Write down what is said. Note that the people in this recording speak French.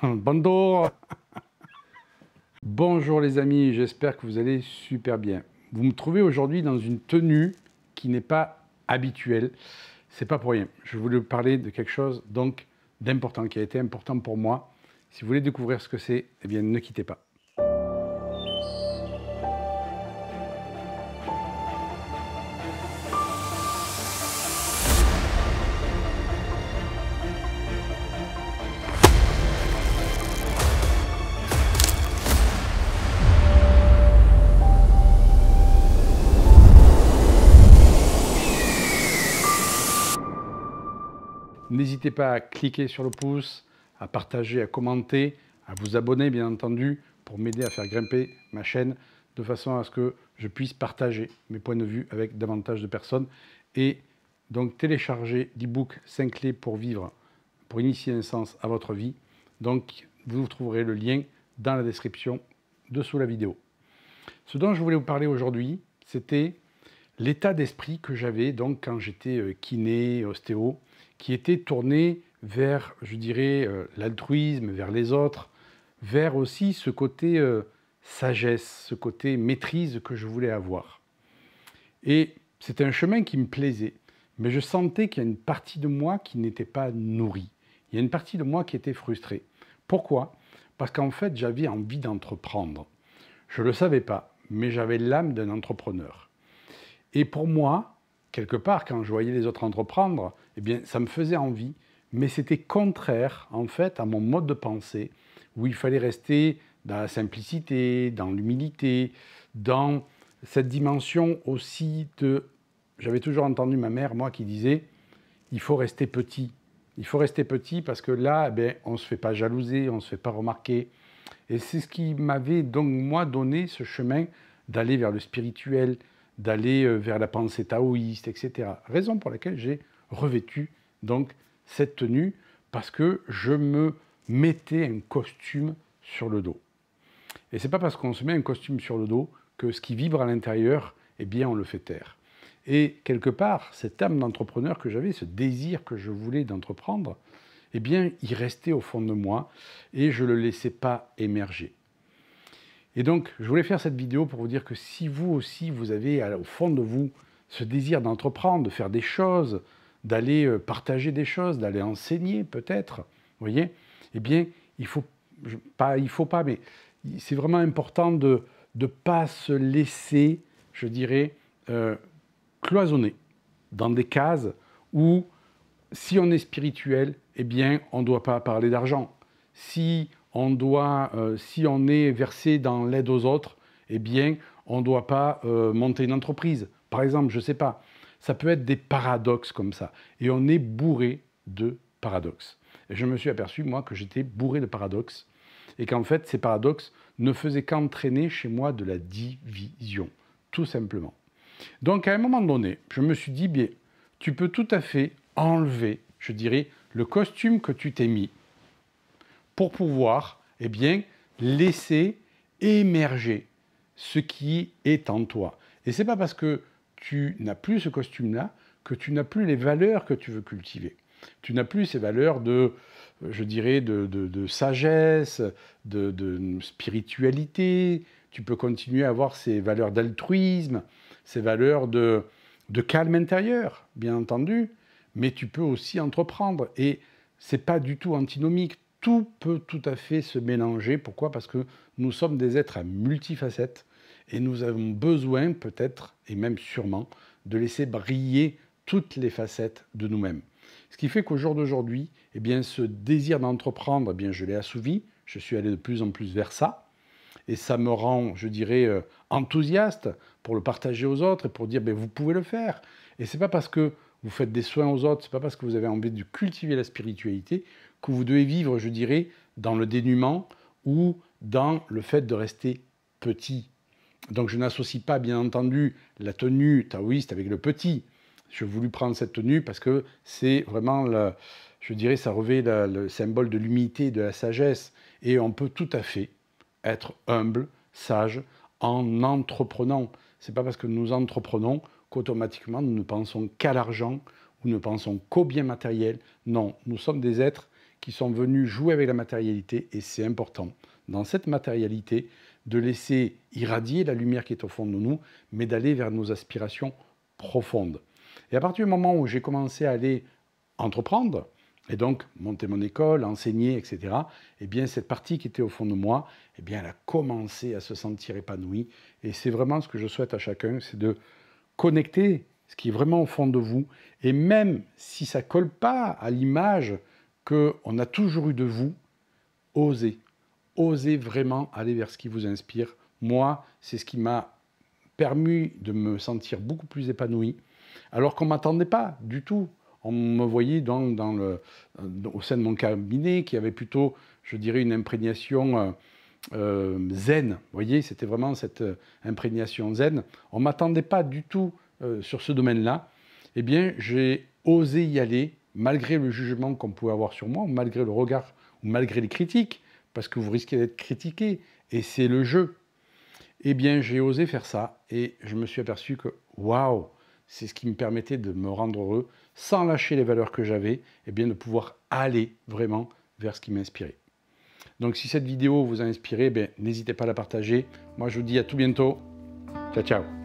Bonjour les amis, j'espère que vous allez super bien. Vous me trouvez aujourd'hui dans une tenue qui n'est pas habituelle. C'est pas pour rien. Je voulais vous parler de quelque chose donc d'important, qui a été important pour moi. Si vous voulez découvrir ce que c'est, eh bien ne quittez pas. N'hésitez pas à cliquer sur le pouce, à partager, à commenter, à vous abonner bien entendu pour m'aider à faire grimper ma chaîne de façon à ce que je puisse partager mes points de vue avec davantage de personnes et donc télécharger l'ebook 5 clés pour vivre, pour initier un sens à votre vie. Donc vous trouverez le lien dans la description dessous la vidéo. Ce dont je voulais vous parler aujourd'hui, c'était l'état d'esprit que j'avais donc quand j'étais euh, kiné, ostéo, qui était tourné vers, je dirais, euh, l'altruisme, vers les autres, vers aussi ce côté euh, sagesse, ce côté maîtrise que je voulais avoir. Et c'était un chemin qui me plaisait, mais je sentais qu'il y a une partie de moi qui n'était pas nourrie. Il y a une partie de moi qui était frustrée. Pourquoi Parce qu'en fait, j'avais envie d'entreprendre. Je ne le savais pas, mais j'avais l'âme d'un entrepreneur. Et pour moi, quelque part, quand je voyais les autres entreprendre, eh bien, ça me faisait envie, mais c'était contraire, en fait, à mon mode de pensée, où il fallait rester dans la simplicité, dans l'humilité, dans cette dimension aussi de... J'avais toujours entendu ma mère, moi, qui disait, il faut rester petit. Il faut rester petit parce que là, eh on ne se fait pas jalouser, on ne se fait pas remarquer. Et c'est ce qui m'avait donc, moi, donné ce chemin d'aller vers le spirituel, d'aller euh, vers la pensée taoïste, etc. Raison pour laquelle j'ai revêtu donc cette tenue parce que je me mettais un costume sur le dos. Et c'est pas parce qu'on se met un costume sur le dos que ce qui vibre à l'intérieur, eh bien, on le fait taire. Et quelque part, cette âme d'entrepreneur que j'avais, ce désir que je voulais d'entreprendre, eh bien, il restait au fond de moi et je ne le laissais pas émerger. Et donc, je voulais faire cette vidéo pour vous dire que si vous aussi, vous avez au fond de vous ce désir d'entreprendre, de faire des choses, d'aller euh, partager des choses, d'aller enseigner peut-être, vous voyez, eh bien, il faut pas, il faut pas, mais c'est vraiment important de ne pas se laisser, je dirais, euh, cloisonner dans des cases où, si on est spirituel, eh bien, on ne doit pas parler d'argent. Si on doit, euh, si on est versé dans l'aide aux autres, eh bien, on ne doit pas euh, monter une entreprise. Par exemple, je ne sais pas. Ça peut être des paradoxes comme ça. Et on est bourré de paradoxes. Et je me suis aperçu, moi, que j'étais bourré de paradoxes. Et qu'en fait, ces paradoxes ne faisaient qu'entraîner chez moi de la division, tout simplement. Donc, à un moment donné, je me suis dit, bien, tu peux tout à fait enlever, je dirais, le costume que tu t'es mis pour pouvoir eh bien, laisser émerger ce qui est en toi. Et c'est pas parce que tu n'as plus ce costume-là que tu n'as plus les valeurs que tu veux cultiver. Tu n'as plus ces valeurs de, je dirais, de, sagesse, de, spiritualité. Tu peux continuer à avoir ces valeurs d'altruisme, ces valeurs de, de calme intérieur, bien entendu. Mais tu peux aussi entreprendre. Et c'est pas du tout antinomique tout peut tout à fait se mélanger. Pourquoi Parce que nous sommes des êtres à multifacettes et nous avons besoin peut-être, et même sûrement, de laisser briller toutes les facettes de nous-mêmes. Ce qui fait qu'au jour d'aujourd'hui, eh bien, ce désir d'entreprendre, eh bien, je l'ai assouvi, je suis allé de plus en plus vers ça, et ça me rend, je dirais, euh, enthousiaste pour le partager aux autres et pour dire, ben, vous pouvez le faire. Et c'est pas parce que vous faites des soins aux autres, c'est pas parce que vous avez envie de cultiver la spiritualité que vous devez vivre, je dirais, dans le dénuement ou dans le fait de rester petit. Donc je n'associe pas, bien entendu, la tenue taoïste avec le petit. Je voulu prendre cette tenue parce que c'est vraiment, je dirais, ça revêt le symbole de l'humilité, de la sagesse. Et on peut tout à fait être humble, sage, en entreprenant. C'est pas parce que nous entreprenons qu'automatiquement nous ne pensons qu'à l'argent ou ne pensons qu'aux biens matériels. Non, nous sommes des êtres qui sont venus jouer avec la matérialité et c'est important dans cette matérialité de laisser irradier la lumière qui est au fond de nous, mais d'aller vers nos aspirations profondes. Et à partir du moment où j'ai commencé à aller entreprendre, et donc monter mon école, enseigner, etc., eh bien cette partie qui était au fond de moi, eh bien elle a commencé à se sentir épanouie. Et c'est vraiment ce que je souhaite à chacun, c'est de connecter ce qui est vraiment au fond de vous. Et même si ça colle pas à l'image qu'on a toujours eu de vous, osez. Osez vraiment aller vers ce qui vous inspire. Moi, c'est ce qui m'a permis de me sentir beaucoup plus épanoui, alors qu'on ne m'attendait pas du tout. On me voyait dans, le, euh, au sein de mon cabinet qui avait plutôt, je dirais, une imprégnation. Euh, euh, zen. Vous voyez, c'était vraiment cette euh, imprégnation zen. On ne m'attendait pas du tout euh, sur ce domaine-là. Eh bien, j'ai osé y aller, malgré le jugement qu'on pouvait avoir sur moi, malgré le regard, ou malgré les critiques, parce que vous risquez d'être critiqué, et c'est le jeu. Eh bien, j'ai osé faire ça, et je me suis aperçu que, waouh, c'est ce qui me permettait de me rendre heureux, sans lâcher les valeurs que j'avais, et eh bien de pouvoir aller vraiment vers ce qui m'inspirait. Donc si cette vidéo vous a inspiré, ben, n'hésitez pas à la partager. Moi, je vous dis à tout bientôt. Ciao, ciao.